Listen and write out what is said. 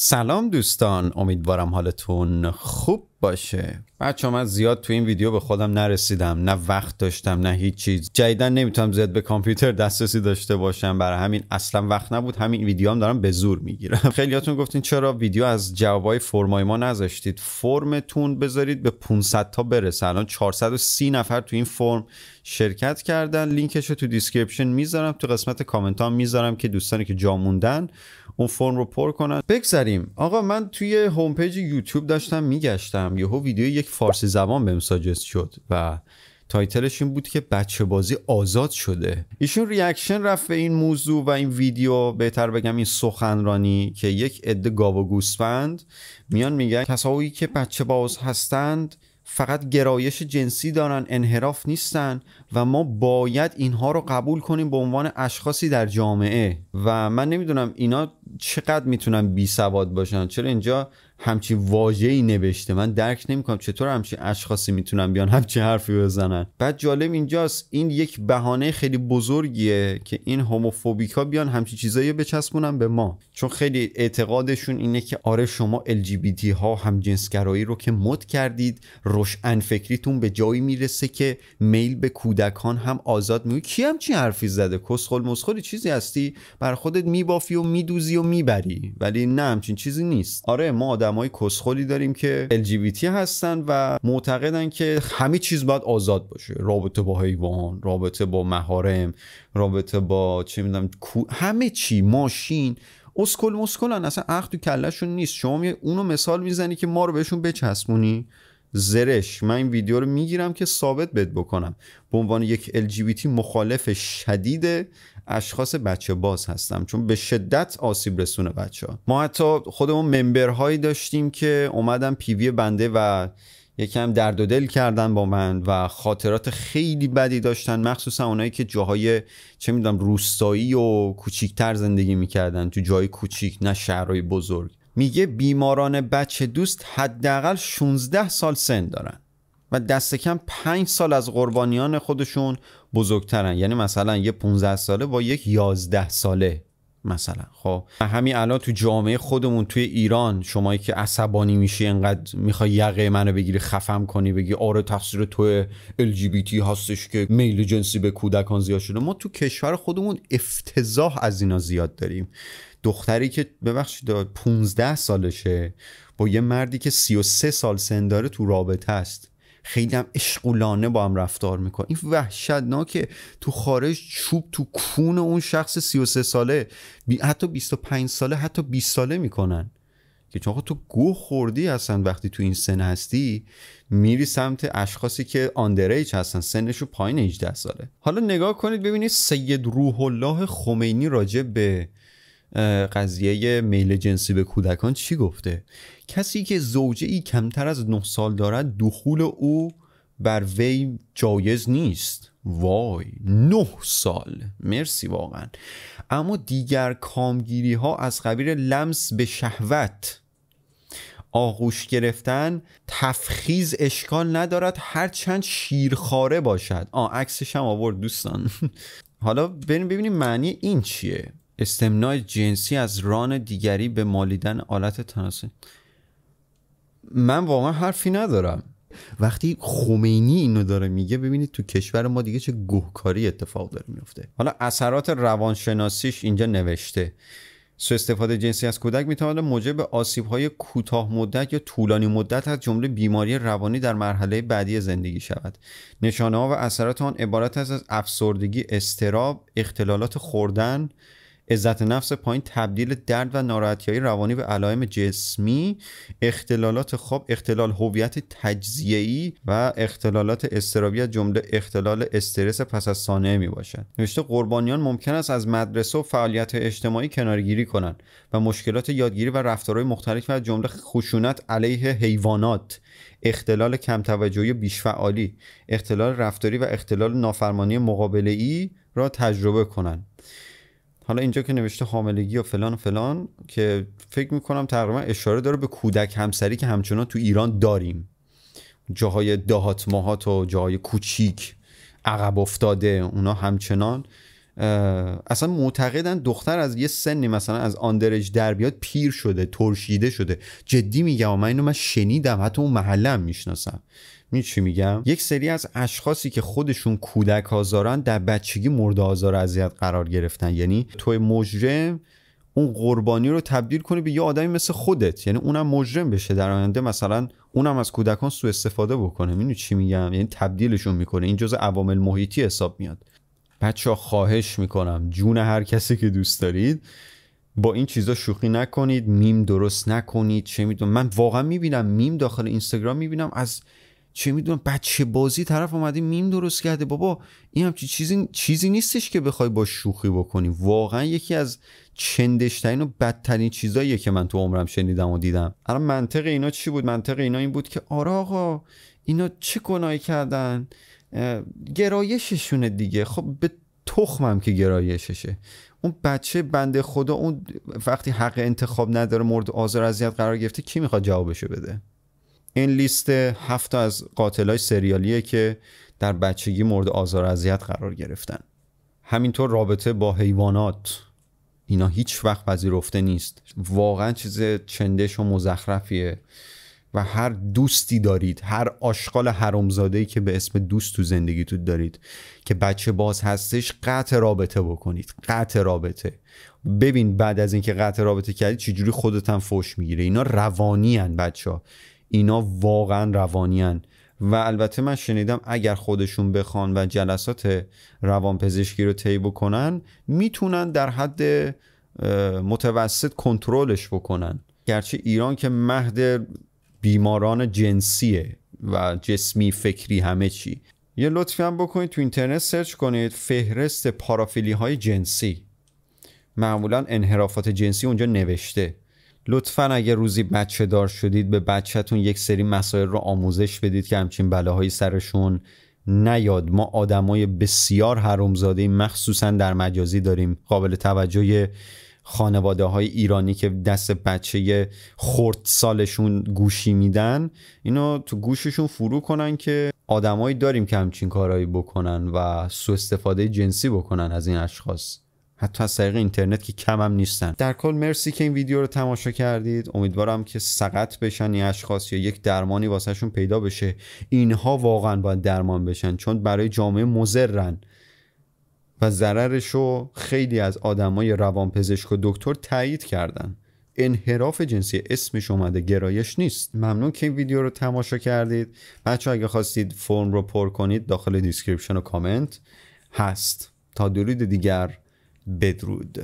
سلام دوستان امیدوارم حالتون خوب باشه بچه من زیاد تو این ویدیو به خودم نرسیدم نه وقت داشتم نه هیچ چیز جدیدا نمیتونم زیاد به کامپیوتر دسترسی داشته باشم برای همین اصلا وقت نبود همین ویدیو هم دارم به زور میگیرم خیلیاتون گفتین چرا ویدیو از جوابای فرمای ما نذاشتید فرمتون بذارید به 500 تا برسه الان 430 نفر تو این فرم شرکت کردن لینکش رو تو دیسکریپشن میذارم تو قسمت کامنت ها میذارم که دوستانی که جا موندن اون فرم رو پر کنن بگذریم آقا من توی هومپیج یوتیوب داشتم میگشتم یهو ویدیو یک فارسی زبان به ساجست شد و تایتلش این بود که بچه بازی آزاد شده ایشون ریاکشن رفت به این موضوع و این ویدیو بهتر بگم این سخنرانی که یک عده گاو و گوسفند میان میگن کسایی که بچه باز هستند فقط گرایش جنسی دارن انحراف نیستن و ما باید اینها رو قبول کنیم به عنوان اشخاصی در جامعه و من نمیدونم اینا چقدر میتونن بی سواد باشن چرا اینجا همچین ای نوشته من درک نمیکنم چطور همچین اشخاصی میتونن بیان همچین حرفی بزنن بعد جالب اینجاست این یک بهانه خیلی بزرگیه که این هوموفوبیکا بیان همچین چیزایی بچسبونن به ما چون خیلی اعتقادشون اینه که آره شما ال ها همجنسگرایی رو که مد کردید روش فکریتون به جایی میرسه که میل به کودکان هم آزاد میگه کی هم چی حرفی زده کسخل مسخلی چیزی هستی بر خودت میبافی و میدوزی و میبری ولی نه همچین چیزی نیست آره ما آدمای کسخلی داریم که LGBT هستن و معتقدن که همه چیز باید آزاد باشه رابطه با حیوان رابطه با محارم رابطه با چه میدونم همه چی ماشین اسکل مسکلن اصلا عقل تو کلشون نیست شما اونو مثال میزنی که ما رو بهشون بچسبونی زرش من این ویدیو رو میگیرم که ثابت بد بکنم به عنوان یک LGBT مخالف شدید اشخاص بچه باز هستم چون به شدت آسیب رسونه بچه ها ما حتی خودمون ممبرهایی داشتیم که اومدم پیوی بنده و یکم درد و دل کردن با من و خاطرات خیلی بدی داشتن مخصوصا اونایی که جاهای چه میدونم روستایی و کوچیکتر زندگی میکردن تو جای کوچیک نه شهرهای بزرگ میگه بیماران بچه دوست حداقل 16 سال سن دارن و دست کم 5 سال از قربانیان خودشون بزرگترن یعنی مثلا یه 15 ساله با یک 11 ساله مثلا خب همین الان تو جامعه خودمون توی ایران شمایی که عصبانی میشی انقدر میخوای یقه منو بگیری خفم کنی بگی آره تقصیر تو LGBT هستش که میل جنسی به کودکان زیاد شده ما تو کشور خودمون افتضاح از اینا زیاد داریم دختری که ببخشید 15 سالشه با یه مردی که 33 سال سن داره تو رابطه است خیلی هم اشغولانه با هم رفتار میکنه این وحشتناکه تو خارج چوب تو کون اون شخص 33 ساله بی... حتی 25 ساله حتی 20 ساله میکنن که چون تو گوه خوردی هستن وقتی تو این سن هستی میری سمت اشخاصی که آندریج هستن سنشو پایین 18 ساله حالا نگاه کنید ببینید سید روح الله خمینی راجع به قضیه میل جنسی به کودکان چی گفته کسی که زوجه ای کمتر از نه سال دارد دخول او بر وی جایز نیست وای نه سال مرسی واقعا اما دیگر کامگیری ها از قبیل لمس به شهوت آغوش گرفتن تفخیز اشکال ندارد هرچند شیرخاره باشد آ عکسش هم آورد دوستان حالا بریم ببینیم معنی این چیه استمنای جنسی از ران دیگری به مالیدن آلت تناسل من واقعا حرفی ندارم وقتی خمینی اینو داره میگه ببینید تو کشور ما دیگه چه گوهکاری اتفاق داره میفته حالا اثرات روانشناسیش اینجا نوشته سو استفاده جنسی از کودک میتواند موجب آسیب های کوتاه مدت یا طولانی مدت از جمله بیماری روانی در مرحله بعدی زندگی شود نشانه ها و اثرات آن عبارت است از افسردگی استراب اختلالات خوردن عزت نفس پایین تبدیل درد و ناراحتی روانی به علائم جسمی اختلالات خواب اختلال هویت تجزیه‌ای و اختلالات استرابی از جمله اختلال استرس پس از سانحه می باشد نوشته قربانیان ممکن است از مدرسه و فعالیت اجتماعی کنارگیری کنند و مشکلات یادگیری و رفتارهای مختلف و جمله خشونت علیه حیوانات اختلال کمتوجهی بیشفعالی اختلال رفتاری و اختلال نافرمانی مقابله‌ای را تجربه کنند حالا اینجا که نوشته حاملگی و فلان و فلان که فکر میکنم تقریبا اشاره داره به کودک همسری که همچنان تو ایران داریم جاهای دهات ماهات و جاهای کوچیک عقب افتاده اونا همچنان اصلا معتقدن دختر از یه سنی مثلا از آندرج در بیاد پیر شده ترشیده شده جدی میگم من اینو من شنیدم حتی اون محلم میشناسم می چی میگم یک سری از اشخاصی که خودشون کودک آزارن در بچگی مرد آزار اذیت قرار گرفتن یعنی توی مجرم اون قربانی رو تبدیل کنی به یه آدمی مثل خودت یعنی اونم مجرم بشه در آینده مثلا اونم از کودکان سوء استفاده بکنه اینو چی میگم یعنی تبدیلشون میکنه این جزء عوامل محیطی حساب میاد بچه ها خواهش میکنم جون هر کسی که دوست دارید با این چیزا شوخی نکنید میم درست نکنید چه میدونم من واقعا میبینم میم داخل اینستاگرام میبینم از چه میدونم بچه بازی طرف اومده میم درست کرده بابا این همچین چیزی چیزی نیستش که بخوای با شوخی بکنی واقعا یکی از چندشترین و بدترین چیزاییه که من تو عمرم شنیدم و دیدم الان منطق اینا چی بود منطق اینا این بود که آره آقا اینا چه گناهی کردن گرایششونه دیگه خب به تخمم که گرایششه اون بچه بنده خدا اون وقتی حق انتخاب نداره مورد آزار اذیت قرار گرفته کی میخواد جوابشو بده این لیست هفت از قاتلای سریالیه که در بچگی مورد آزار اذیت قرار گرفتن همینطور رابطه با حیوانات اینا هیچ وقت پذیرفته نیست واقعا چیز چندش و مزخرفیه و هر دوستی دارید هر آشغال ای که به اسم دوست تو تو دارید که بچه باز هستش قطع رابطه بکنید قطع رابطه ببین بعد از اینکه قطع رابطه کردید چجوری خودت هم فوش میگیره اینا روانی هن بچه ها. اینا واقعا روانی و البته من شنیدم اگر خودشون بخوان و جلسات روانپزشکی رو طی بکنن میتونن در حد متوسط کنترلش بکنن گرچه ایران که مهد بیماران جنسیه و جسمی فکری همه چی یه لطفی هم بکنید تو اینترنت سرچ کنید فهرست پارافیلی های جنسی معمولا انحرافات جنسی اونجا نوشته لطفا اگر روزی بچه دار شدید به بچهتون یک سری مسائل رو آموزش بدید که همچین بلاهایی سرشون نیاد ما آدمای بسیار حرومزاده مخصوصا در مجازی داریم قابل توجه خانواده های ایرانی که دست بچه خورد سالشون گوشی میدن اینو تو گوششون فرو کنن که آدمایی داریم که همچین کارهایی بکنن و سوء استفاده جنسی بکنن از این اشخاص حتی از طریق اینترنت که کم هم نیستن در کل مرسی که این ویدیو رو تماشا کردید امیدوارم که سقط بشن این اشخاص یا یک درمانی واسهشون پیدا بشه اینها واقعا باید درمان بشن چون برای جامعه مزرن و ضررش رو خیلی از آدمای روانپزشک و دکتر تایید کردن انحراف جنسی اسمش اومده گرایش نیست ممنون که این ویدیو رو تماشا کردید بچه اگه خواستید فرم رو پر کنید داخل دیسکریپشن و کامنت هست تا درود دیگر بدرود